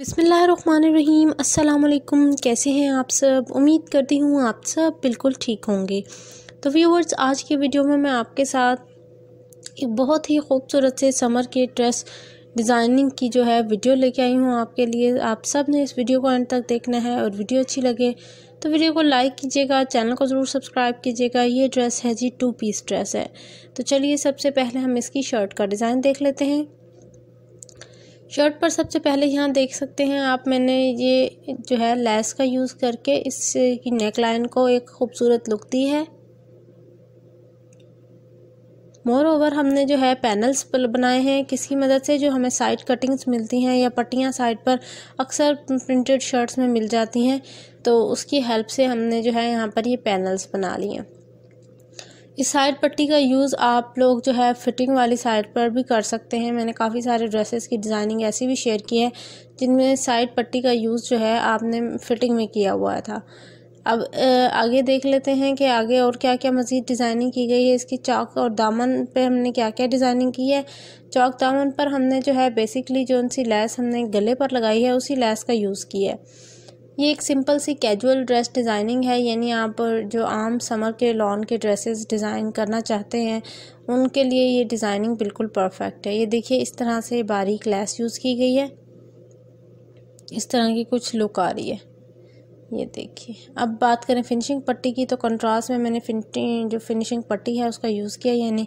बिसमीम् अल्लाम कैसे हैं आप सब उम्मीद करती हूँ आप सब बिल्कुल ठीक होंगे तो व्यूवर्स आज के वीडियो में मैं आपके साथ एक बहुत ही खूबसूरत से समर के ड्रेस डिज़ाइनिंग की जो है वीडियो लेके आई हूँ आपके लिए आप सब ने इस वीडियो को एंड तक देखना है और वीडियो अच्छी लगे तो वीडियो को लाइक कीजिएगा चैनल को ज़रूर सब्सक्राइब कीजिएगा ये ड्रेस है जी टू पीस ड्रेस है तो चलिए सबसे पहले हम इसकी शर्ट का डिज़ाइन देख लेते हैं शर्ट पर सबसे पहले यहाँ देख सकते हैं आप मैंने ये जो है लेस का यूज़ करके इसकी नेक लाइन को एक खूबसूरत लुक दी है मोर ओवर हमने जो है पैनल्स बनाए हैं किसकी मदद से जो हमें साइड कटिंग्स मिलती हैं या पट्टियाँ साइड पर अक्सर प्रिंटेड शर्ट्स में मिल जाती हैं तो उसकी हेल्प से हमने जो है यहाँ पर ये पैनल्स बना लिए इस साइड पट्टी का यूज़ आप लोग जो है फिटिंग वाली साइड पर भी कर सकते हैं मैंने काफ़ी सारे ड्रेसेस की डिज़ाइनिंग ऐसी भी शेयर की है जिनमें साइड पट्टी का यूज़ जो है आपने फिटिंग में किया हुआ था अब आगे देख लेते हैं कि आगे और क्या क्या मज़ीद डिज़ाइनिंग की गई है इसकी चौक और दामन पे हमने क्या क्या डिज़ाइनिंग की है चौक दामन पर हमने जो है बेसिकली जो उनसी लैस हमने गले पर लगाई है उसी लैस का यूज़ किया है ये एक सिंपल सी कैजुअल ड्रेस डिज़ाइनिंग है यानी आप जो आम समर के लॉन के ड्रेसेस डिज़ाइन करना चाहते हैं उनके लिए ये डिज़ाइनिंग बिल्कुल परफेक्ट है ये देखिए इस तरह से बारीक लेस यूज़ की गई है इस तरह की कुछ लुक आ रही है ये देखिए अब बात करें फिनिशिंग पट्टी की तो कंट्रास्ट में मैंने जो फिनिशिंग पट्टी है उसका यूज़ किया यानी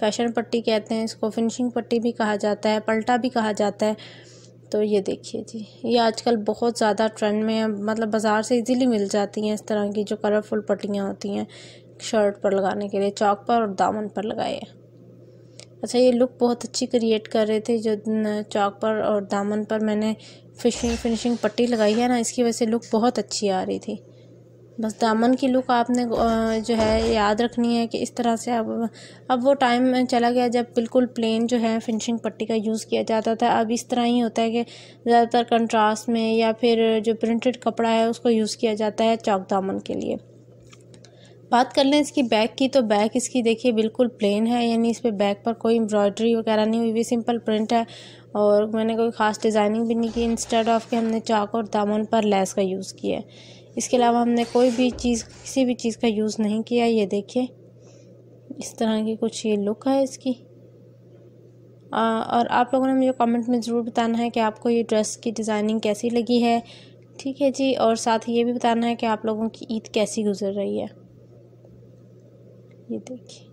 फैशन पट्टी कहते हैं इसको फिनिशिंग पट्टी भी कहा जाता है पलटा भी कहा जाता है तो ये देखिए जी ये आजकल बहुत ज़्यादा ट्रेंड में है मतलब बाज़ार से इजीली मिल जाती हैं इस तरह की जो कलरफुल पट्टियाँ होती हैं शर्ट पर लगाने के लिए चौक पर और दामन पर लगाए अच्छा ये लुक बहुत अच्छी क्रिएट कर रहे थे जो चौक पर और दामन पर मैंने फिशिंग फिनिशिंग पट्टी लगाई है ना इसकी वजह से लुक बहुत अच्छी आ रही थी बस दामन की लुक आपने जो है याद रखनी है कि इस तरह से अब अब वो टाइम चला गया जब बिल्कुल प्लेन जो है फिनिशिंग पट्टी का यूज़ किया जाता था अब इस तरह ही होता है कि ज़्यादातर कंट्रास्ट में या फिर जो प्रिंटेड कपड़ा है उसको यूज़ किया जाता है चौक दामन के लिए बात कर लें इसकी बैक की तो बैक इसकी देखिए बिल्कुल प्लेन है यानी इस पर बैक पर कोई एम्ब्रॉयडरी वगैरह नहीं हुई हुई सिंपल प्रिंट है और मैंने कोई ख़ास डिज़ाइनिंग भी नहीं की इंस्टेड ऑफ के हमने चाक और दामन पर लेस का यूज़ किया है इसके अलावा हमने कोई भी चीज़ किसी भी चीज़ का यूज़ नहीं किया ये देखिए इस तरह की कुछ ये लुक है इसकी आ, और आप लोगों ने मुझे कमेंट में ज़रूर बताना है कि आपको ये ड्रेस की डिज़ाइनिंग कैसी लगी है ठीक है जी और साथ ही ये भी बताना है कि आप लोगों की ईद कैसी गुजर रही है ये देखिए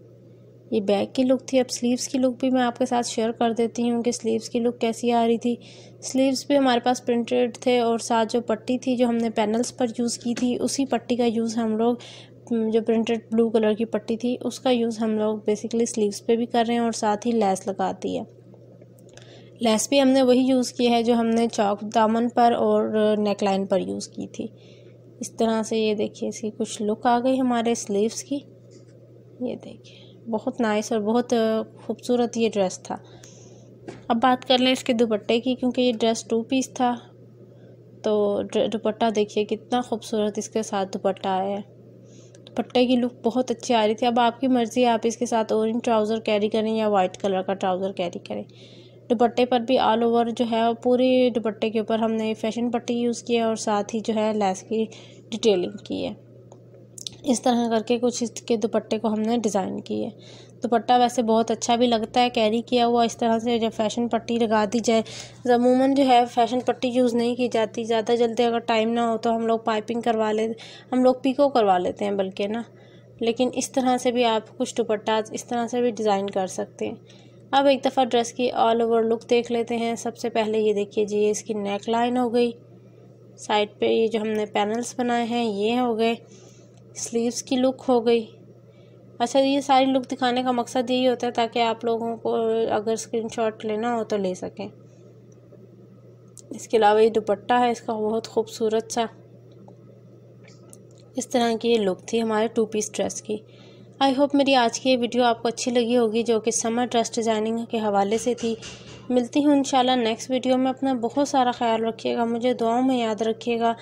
ये बैक की लुक थी अब स्लीव्स की लुक भी मैं आपके साथ शेयर कर देती हूँ कि स्लीव्स की लुक कैसी आ रही थी स्लीव्स भी हमारे पास प्रिंटेड थे और साथ जो पट्टी थी जो हमने पैनल्स पर यूज़ की थी उसी पट्टी का यूज़ हम लोग जो प्रिंटेड ब्लू कलर की पट्टी थी उसका यूज़ हम लोग बेसिकली स्लीव्स पे भी कर रहे हैं और साथ ही लैस लगाती है लेस भी हमने वही यूज़ की है जो हमने चौक दामन पर और नेक लाइन पर यूज़ की थी इस तरह से ये देखिए इसकी कुछ लुक आ गई हमारे स्लीव्स की ये देखिए बहुत नाइस और बहुत खूबसूरत ये ड्रेस था अब बात कर लें इसके दुपट्टे की क्योंकि ये ड्रेस टू पीस था तो दुपट्टा देखिए कितना खूबसूरत इसके साथ दुपट्टा आया है दुपट्टे की लुक बहुत अच्छी आ रही थी अब आपकी मर्ज़ी है आप इसके साथ औरेंज ट्राउज़र कैरी करें या वाइट कलर का ट्राउज़र कैरी करें दुपट्टे पर भी ऑल ओवर जो है पूरी दुपट्टे के ऊपर हमने फैशन पट्टी यूज़ की है और साथ ही जो है लैस की डिटेलिंग की है इस तरह करके कुछ इसके दुपट्टे को हमने डिज़ाइन किए दुपट्टा वैसे बहुत अच्छा भी लगता है कैरी किया हुआ इस तरह से जब फैशन पट्टी लगा दी जाए अमूमन जो है फैशन पट्टी यूज़ नहीं की जाती ज़्यादा जल्दी अगर टाइम ना हो तो हम लोग पाइपिंग करवा ले हम लोग पिको करवा लेते हैं बल्कि ना लेकिन इस तरह से भी आप कुछ दुपट्टा इस तरह से भी डिज़ाइन कर सकते हैं अब एक दफ़ा ड्रेस की ऑल ओवर लुक देख लेते हैं सबसे पहले ये देखिए जी इसकी नेक लाइन हो गई साइड पे ये जो हमने पैनल्स बनाए हैं ये हो गए स्लीव्स की लुक हो गई अच्छा ये सारी लुक दिखाने का मकसद यही होता है ताकि आप लोगों को अगर स्क्रीनशॉट लेना हो तो ले सकें इसके अलावा ये दुपट्टा है इसका बहुत खूबसूरत सा इस तरह की ये लुक थी हमारे टू पीस ड्रेस की आई होप मेरी आज की ये वीडियो आपको अच्छी लगी होगी जो कि समर ड्रेस डिज़ाइनिंग के हवाले से थी मिलती हूँ इंशाल्लाह नेक्स्ट वीडियो में अपना बहुत सारा ख्याल रखिएगा मुझे दुआओं में याद रखिएगा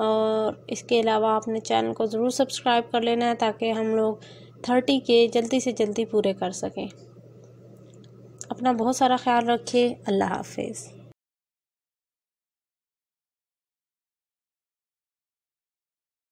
और इसके अलावा आपने चैनल को ज़रूर सब्सक्राइब कर लेना है ताकि हम लोग थर्टी के जल्दी से जल्दी पूरे कर सकें अपना बहुत सारा ख्याल रखिए अल्लाह हाफिज़